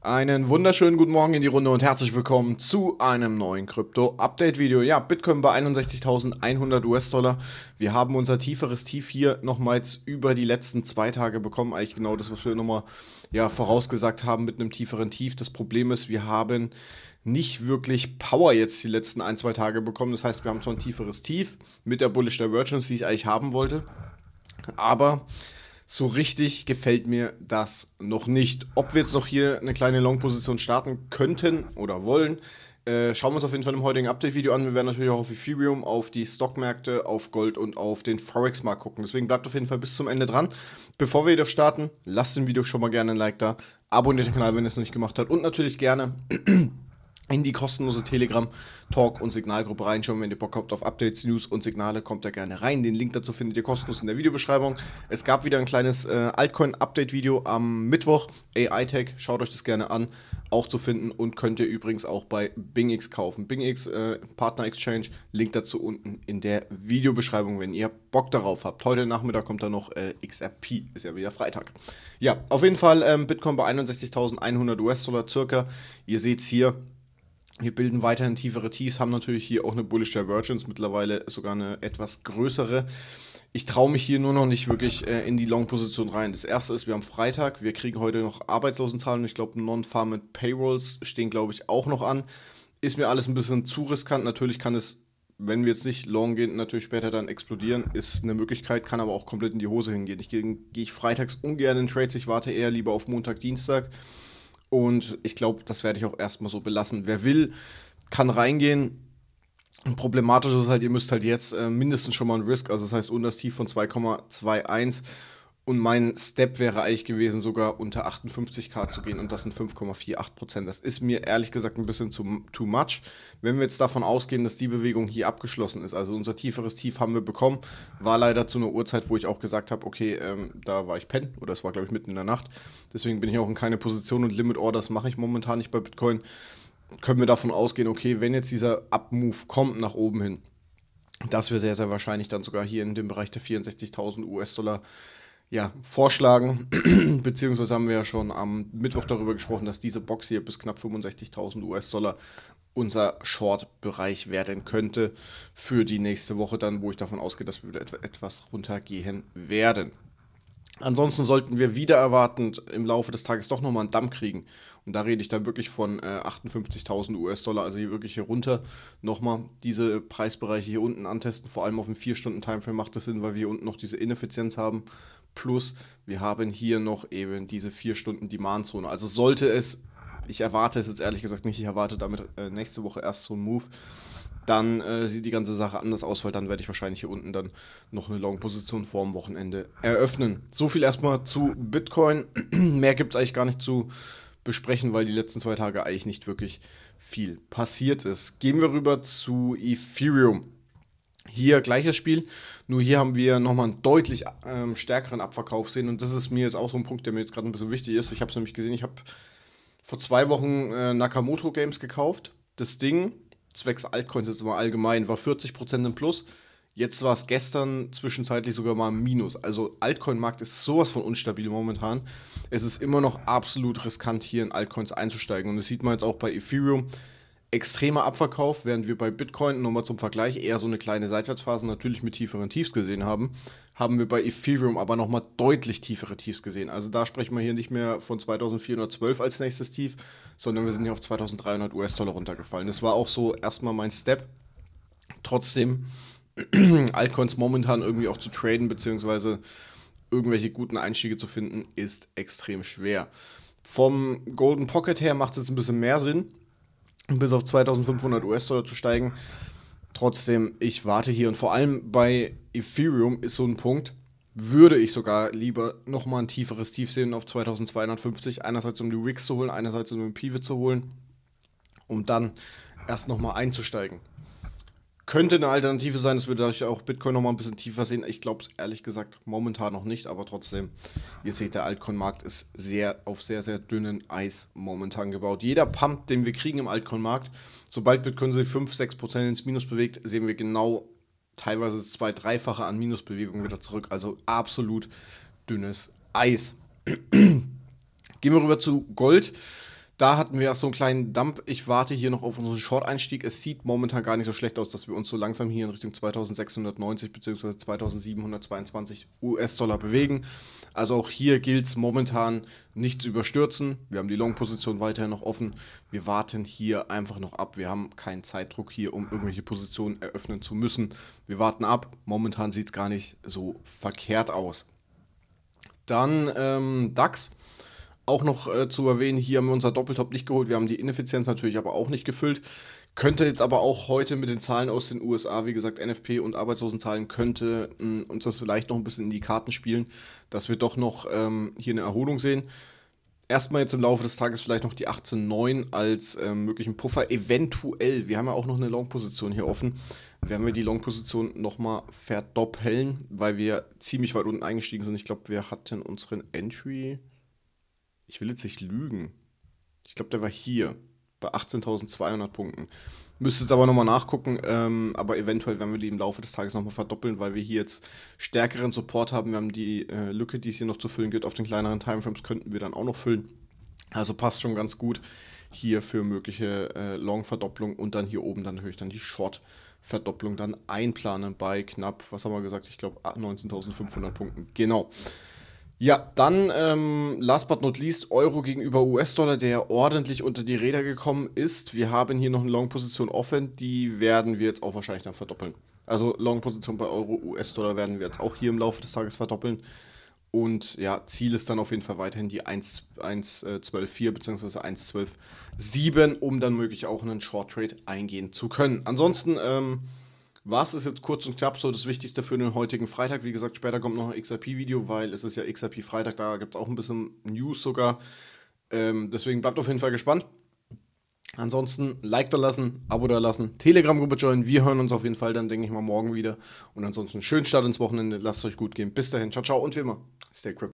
Einen wunderschönen guten Morgen in die Runde und herzlich willkommen zu einem neuen Krypto-Update-Video. Ja, Bitcoin bei 61.100 US-Dollar. Wir haben unser tieferes Tief hier nochmals über die letzten zwei Tage bekommen. Eigentlich genau das, was wir nochmal ja, vorausgesagt haben mit einem tieferen Tief. Das Problem ist, wir haben nicht wirklich Power jetzt die letzten ein, zwei Tage bekommen. Das heißt, wir haben zwar ein tieferes Tief mit der Bullish Divergence, die ich eigentlich haben wollte. Aber so richtig gefällt mir das noch nicht. Ob wir jetzt noch hier eine kleine Long-Position starten könnten oder wollen, äh, schauen wir uns auf jeden Fall im heutigen Update-Video an. Wir werden natürlich auch auf Ethereum, auf die Stockmärkte, auf Gold und auf den Forex-Markt gucken. Deswegen bleibt auf jeden Fall bis zum Ende dran. Bevor wir jedoch starten, lasst dem Video schon mal gerne ein Like da, abonniert den Kanal, wenn ihr es noch nicht gemacht habt und natürlich gerne in die kostenlose Telegram Talk und Signalgruppe reinschauen. Wenn ihr Bock habt auf Updates, News und Signale, kommt da gerne rein. Den Link dazu findet ihr kostenlos in der Videobeschreibung. Es gab wieder ein kleines äh, Altcoin Update Video am Mittwoch. AI Tech, schaut euch das gerne an. Auch zu finden und könnt ihr übrigens auch bei BingX kaufen. BingX äh, Partner Exchange, Link dazu unten in der Videobeschreibung, wenn ihr Bock darauf habt. Heute Nachmittag kommt da noch äh, XRP, ist ja wieder Freitag. Ja, auf jeden Fall ähm, Bitcoin bei 61.100 US-Dollar circa. Ihr seht es hier. Wir bilden weiterhin tiefere Tees, haben natürlich hier auch eine Bullish Divergence, mittlerweile sogar eine etwas größere. Ich traue mich hier nur noch nicht wirklich äh, in die Long-Position rein. Das erste ist, wir haben Freitag, wir kriegen heute noch Arbeitslosenzahlen ich glaube, non farm mit Payrolls stehen, glaube ich, auch noch an. Ist mir alles ein bisschen zu riskant. Natürlich kann es, wenn wir jetzt nicht long gehen, natürlich später dann explodieren. Ist eine Möglichkeit, kann aber auch komplett in die Hose hingehen. Ich gehe geh ich freitags ungern in Trades, ich warte eher lieber auf Montag, Dienstag. Und ich glaube, das werde ich auch erstmal so belassen. Wer will, kann reingehen. Problematisch ist halt, ihr müsst halt jetzt äh, mindestens schon mal ein Risk, also das heißt unter das Tief von 2,21 und mein Step wäre eigentlich gewesen, sogar unter 58k zu gehen und das sind 5,48 Das ist mir ehrlich gesagt ein bisschen zu, too much. Wenn wir jetzt davon ausgehen, dass die Bewegung hier abgeschlossen ist, also unser tieferes Tief haben wir bekommen, war leider zu einer Uhrzeit, wo ich auch gesagt habe, okay, ähm, da war ich pennen oder es war, glaube ich, mitten in der Nacht. Deswegen bin ich auch in keine Position und Limit Orders mache ich momentan nicht bei Bitcoin. Können wir davon ausgehen, okay, wenn jetzt dieser Up-Move kommt nach oben hin, dass wir sehr, sehr wahrscheinlich dann sogar hier in dem Bereich der 64.000 US-Dollar ja, vorschlagen, beziehungsweise haben wir ja schon am Mittwoch darüber gesprochen, dass diese Box hier bis knapp 65.000 US-Dollar unser Short-Bereich werden könnte für die nächste Woche dann, wo ich davon ausgehe, dass wir wieder etwas runtergehen werden. Ansonsten sollten wir wieder erwartend im Laufe des Tages doch nochmal einen Damm kriegen. Und da rede ich dann wirklich von äh, 58.000 US-Dollar, also hier wirklich hier runter nochmal diese Preisbereiche hier unten antesten. Vor allem auf dem 4-Stunden-Timeframe macht das Sinn, weil wir hier unten noch diese Ineffizienz haben. Plus wir haben hier noch eben diese 4-Stunden-Demand-Zone. Also sollte es, ich erwarte es jetzt ehrlich gesagt nicht, ich erwarte damit äh, nächste Woche erst so einen Move dann äh, sieht die ganze Sache anders aus, weil dann werde ich wahrscheinlich hier unten dann noch eine Long-Position vor dem Wochenende eröffnen. So viel erstmal zu Bitcoin. Mehr gibt es eigentlich gar nicht zu besprechen, weil die letzten zwei Tage eigentlich nicht wirklich viel passiert ist. Gehen wir rüber zu Ethereum. Hier gleiches Spiel, nur hier haben wir nochmal einen deutlich ähm, stärkeren Abverkauf sehen und das ist mir jetzt auch so ein Punkt, der mir jetzt gerade ein bisschen wichtig ist. Ich habe es nämlich gesehen, ich habe vor zwei Wochen äh, Nakamoto Games gekauft. Das Ding zwecks Altcoins jetzt mal allgemein, war 40% im Plus. Jetzt war es gestern zwischenzeitlich sogar mal im Minus. Also Altcoin-Markt ist sowas von unstabil momentan. Es ist immer noch absolut riskant, hier in Altcoins einzusteigen. Und das sieht man jetzt auch bei Ethereum extremer Abverkauf, während wir bei Bitcoin, nochmal zum Vergleich, eher so eine kleine Seitwärtsphase natürlich mit tieferen Tiefs gesehen haben, haben wir bei Ethereum aber nochmal deutlich tiefere Tiefs gesehen. Also da sprechen wir hier nicht mehr von 2412 als nächstes Tief, sondern wir sind hier auf 2300 US-Dollar runtergefallen. Das war auch so erstmal mein Step. Trotzdem, Altcoins momentan irgendwie auch zu traden, beziehungsweise irgendwelche guten Einstiege zu finden, ist extrem schwer. Vom Golden Pocket her macht es jetzt ein bisschen mehr Sinn bis auf 2500 US-Dollar zu steigen. Trotzdem, ich warte hier und vor allem bei Ethereum ist so ein Punkt, würde ich sogar lieber nochmal ein tieferes Tief sehen auf 2250, einerseits um die Rigs zu holen, einerseits um den Pivot zu holen, um dann erst nochmal einzusteigen könnte eine Alternative sein, Das würde dadurch auch Bitcoin nochmal ein bisschen tiefer sehen. Ich glaube es ehrlich gesagt momentan noch nicht, aber trotzdem, ihr seht, der Altcoin-Markt ist sehr auf sehr, sehr dünnem Eis momentan gebaut. Jeder Pump, den wir kriegen im Altcoin-Markt, sobald Bitcoin sich 5, 6% ins Minus bewegt, sehen wir genau teilweise zwei, dreifache an Minusbewegungen wieder zurück. Also absolut dünnes Eis. Gehen wir rüber zu Gold da hatten wir auch so einen kleinen Dump. Ich warte hier noch auf unseren Short-Einstieg. Es sieht momentan gar nicht so schlecht aus, dass wir uns so langsam hier in Richtung 2690 bzw. 2722 US-Dollar bewegen. Also auch hier gilt es momentan nicht zu überstürzen. Wir haben die Long-Position weiterhin noch offen. Wir warten hier einfach noch ab. Wir haben keinen Zeitdruck hier, um irgendwelche Positionen eröffnen zu müssen. Wir warten ab. Momentan sieht es gar nicht so verkehrt aus. Dann ähm, DAX. Auch noch äh, zu erwähnen, hier haben wir unser Doppeltop nicht geholt. Wir haben die Ineffizienz natürlich aber auch nicht gefüllt. Könnte jetzt aber auch heute mit den Zahlen aus den USA, wie gesagt, NFP und Arbeitslosenzahlen, könnte mh, mm, uns das vielleicht noch ein bisschen in die Karten spielen, dass wir doch noch ähm, hier eine Erholung sehen. Erstmal jetzt im Laufe des Tages vielleicht noch die 18,9 als ähm, möglichen Puffer. Eventuell, wir haben ja auch noch eine Long-Position hier offen, werden wir die Long-Position nochmal verdoppeln, weil wir ziemlich weit unten eingestiegen sind. Ich glaube, wir hatten unseren Entry ich will jetzt nicht lügen. Ich glaube, der war hier bei 18.200 Punkten. Müsste jetzt aber nochmal nachgucken, ähm, aber eventuell werden wir die im Laufe des Tages nochmal verdoppeln, weil wir hier jetzt stärkeren Support haben. Wir haben die äh, Lücke, die es hier noch zu füllen gibt, auf den kleineren Timeframes könnten wir dann auch noch füllen. Also passt schon ganz gut hier für mögliche äh, Long-Verdopplung und dann hier oben dann natürlich dann die Short-Verdopplung dann einplanen bei knapp, was haben wir gesagt, ich glaube 19.500 Punkten. Genau. Ja, dann ähm, last but not least Euro gegenüber US-Dollar, der ja ordentlich unter die Räder gekommen ist. Wir haben hier noch eine Long-Position offen, die werden wir jetzt auch wahrscheinlich dann verdoppeln. Also Long-Position bei Euro, US-Dollar werden wir jetzt auch hier im Laufe des Tages verdoppeln. Und ja, Ziel ist dann auf jeden Fall weiterhin die 1,124 bzw. 1,127, um dann möglich auch einen Short Trade eingehen zu können. Ansonsten ähm, was ist jetzt kurz und knapp so das Wichtigste für den heutigen Freitag. Wie gesagt, später kommt noch ein XRP-Video, weil es ist ja XRP-Freitag, da gibt es auch ein bisschen News sogar. Ähm, deswegen bleibt auf jeden Fall gespannt. Ansonsten Like da lassen, Abo da lassen, Telegram-Gruppe joinen. Wir hören uns auf jeden Fall dann, denke ich mal, morgen wieder. Und ansonsten schönen Start ins Wochenende. Lasst es euch gut gehen. Bis dahin. Ciao, ciao. Und wie immer, stay crypto.